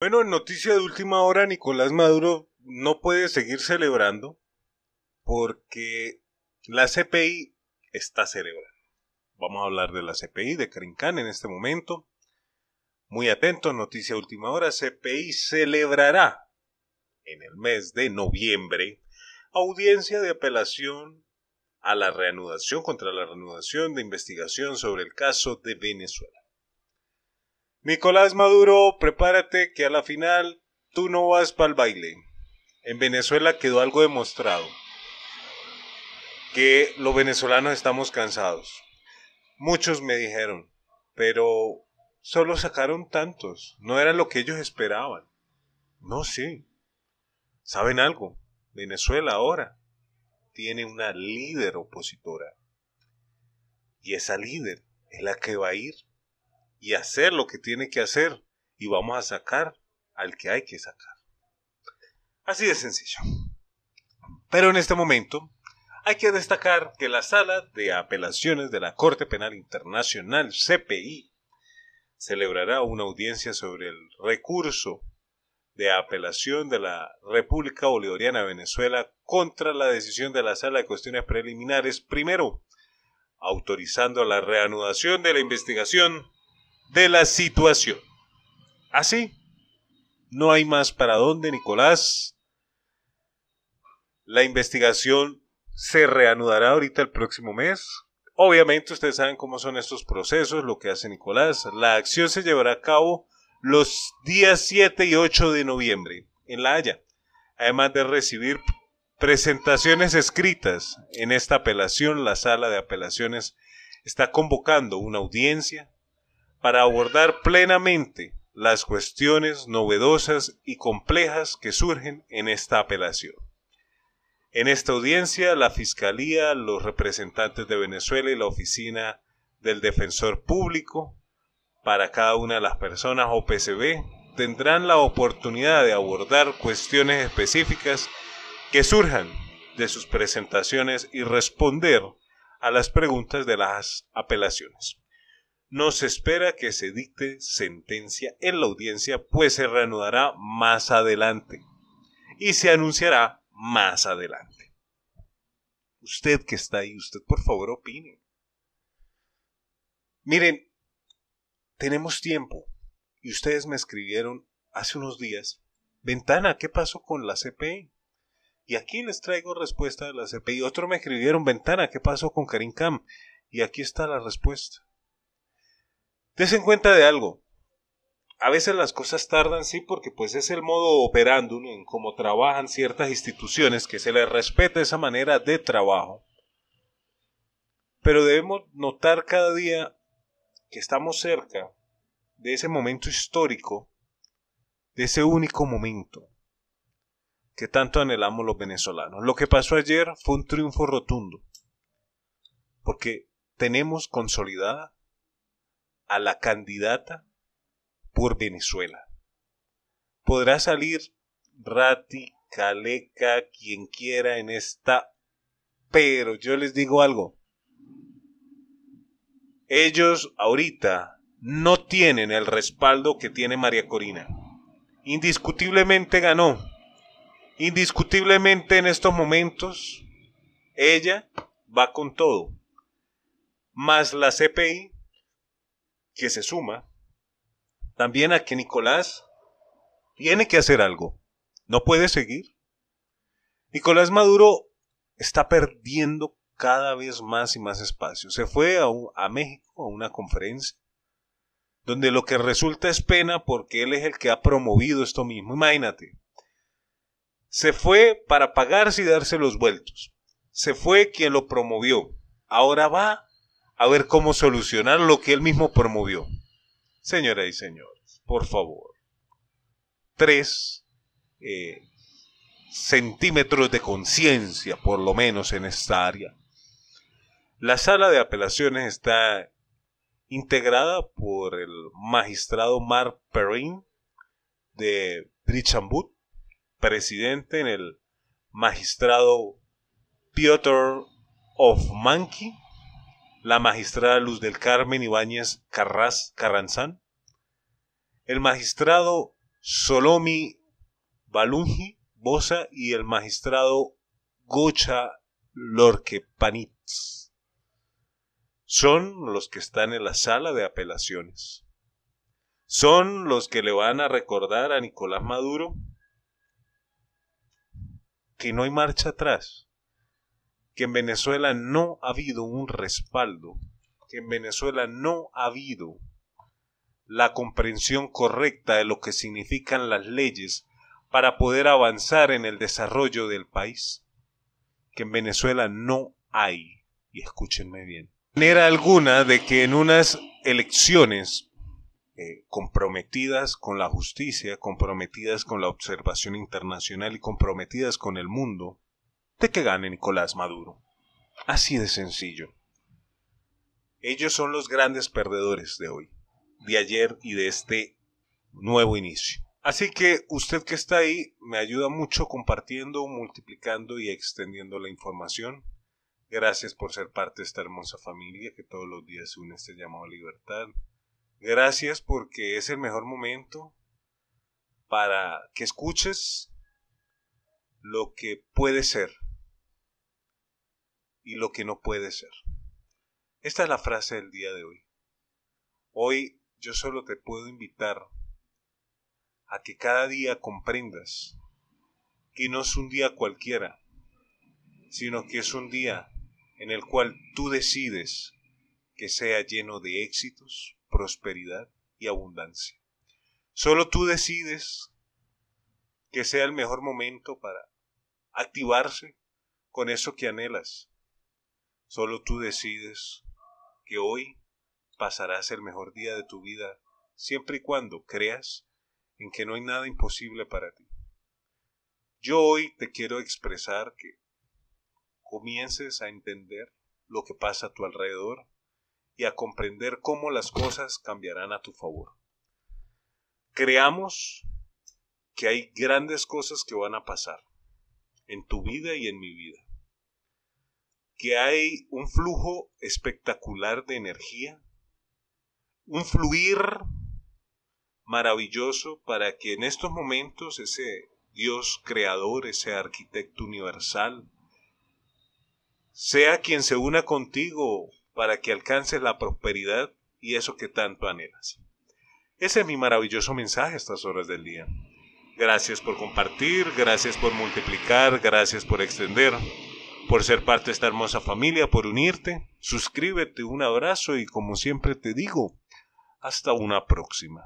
Bueno, en noticia de última hora, Nicolás Maduro no puede seguir celebrando porque la CPI está celebrando. Vamos a hablar de la CPI de Carincán en este momento. Muy atento, noticia de última hora, CPI celebrará en el mes de noviembre audiencia de apelación a la reanudación contra la reanudación de investigación sobre el caso de Venezuela. Nicolás Maduro, prepárate que a la final tú no vas para el baile. En Venezuela quedó algo demostrado, que los venezolanos estamos cansados. Muchos me dijeron, pero solo sacaron tantos, no era lo que ellos esperaban. No, sé ¿Saben algo? Venezuela ahora tiene una líder opositora. Y esa líder es la que va a ir y hacer lo que tiene que hacer y vamos a sacar al que hay que sacar. Así de sencillo. Pero en este momento hay que destacar que la sala de apelaciones de la Corte Penal Internacional, CPI, celebrará una audiencia sobre el recurso de apelación de la República Bolivariana de Venezuela contra la decisión de la Sala de Cuestiones Preliminares, primero, autorizando la reanudación de la investigación de la situación. Así, no hay más para dónde, Nicolás. La investigación se reanudará ahorita el próximo mes. Obviamente ustedes saben cómo son estos procesos, lo que hace Nicolás. La acción se llevará a cabo los días 7 y 8 de noviembre en La Haya, además de recibir presentaciones escritas en esta apelación. La sala de apelaciones está convocando una audiencia para abordar plenamente las cuestiones novedosas y complejas que surgen en esta apelación. En esta audiencia, la Fiscalía, los representantes de Venezuela y la Oficina del Defensor Público para cada una de las personas o tendrán la oportunidad de abordar cuestiones específicas que surjan de sus presentaciones y responder a las preguntas de las apelaciones no se espera que se dicte sentencia en la audiencia, pues se reanudará más adelante y se anunciará más adelante. Usted que está ahí, usted por favor opine. Miren, tenemos tiempo y ustedes me escribieron hace unos días, Ventana, ¿qué pasó con la CPI? E? Y aquí les traigo respuesta de la CPI. E otro me escribieron, Ventana, ¿qué pasó con Karim Kam? Y aquí está la respuesta. Desen cuenta de algo. A veces las cosas tardan, sí, porque pues es el modo operando en cómo trabajan ciertas instituciones que se les respeta esa manera de trabajo. Pero debemos notar cada día que estamos cerca de ese momento histórico, de ese único momento que tanto anhelamos los venezolanos. Lo que pasó ayer fue un triunfo rotundo, porque tenemos consolidada a la candidata por Venezuela. Podrá salir Rati, Caleca, quien quiera en esta, pero yo les digo algo. Ellos ahorita no tienen el respaldo que tiene María Corina. Indiscutiblemente ganó. Indiscutiblemente en estos momentos ella va con todo. Más la CPI que se suma también a que Nicolás tiene que hacer algo. No puede seguir. Nicolás Maduro está perdiendo cada vez más y más espacio. Se fue a, México a una conferencia donde lo que resulta es pena porque él es el que ha promovido esto mismo. Imagínate. Se fue para pagarse y darse los vueltos. Se fue quien lo promovió. Ahora va a ver cómo solucionar lo que él mismo promovió. Señoras y señores, por favor. Tres eh, centímetros de conciencia, por lo menos en esta área. La sala de apelaciones está integrada por el magistrado Mark Perrin de Brichambut, presidente en el magistrado Piotr Mankey la magistrada Luz del Carmen Ibáñez Carras Carranzán, el magistrado Solomi Balungi Bosa y el magistrado Gocha Lorque Panitz. Son los que están en la sala de apelaciones. Son los que le van a recordar a Nicolás Maduro que no hay marcha atrás que en Venezuela no ha habido un respaldo, que en Venezuela no ha habido la comprensión correcta de lo que significan las leyes para poder avanzar en el desarrollo del país, que en Venezuela no hay, y escúchenme bien, manera alguna de que en unas elecciones eh, comprometidas con la justicia, comprometidas con la observación internacional y comprometidas con el mundo, de que gane Nicolás Maduro. Así de sencillo. Ellos son los grandes perdedores de hoy, de ayer y de este nuevo inicio. Así que usted que está ahí me ayuda mucho compartiendo, multiplicando y extendiendo la información. Gracias por ser parte de esta hermosa familia que todos los días une este llamado a libertad. Gracias porque es el mejor momento para que escuches lo que puede ser y lo que no puede ser. Esta es la frase del día de hoy. Hoy yo solo te puedo invitar a que cada día comprendas que no es un día cualquiera, sino que es un día en el cual tú decides que sea lleno de éxitos, prosperidad y abundancia. Solo tú decides que sea el mejor momento para activarse con eso que anhelas, Solo tú decides que hoy pasarás el mejor día de tu vida siempre y cuando creas en que no hay nada imposible para ti. Yo hoy te quiero expresar que comiences a entender lo que pasa a tu alrededor y a comprender cómo las cosas cambiarán a tu favor. Creamos que hay grandes cosas que van a pasar en tu vida y en mi vida que hay un flujo espectacular de energía, un fluir maravilloso para que en estos momentos ese Dios creador, ese arquitecto universal, sea quien se una contigo para que alcances la prosperidad y eso que tanto anhelas. Ese es mi maravilloso mensaje a estas horas del día. Gracias por compartir, gracias por multiplicar, gracias por extender por ser parte de esta hermosa familia, por unirte. Suscríbete, un abrazo y como siempre te digo, hasta una próxima.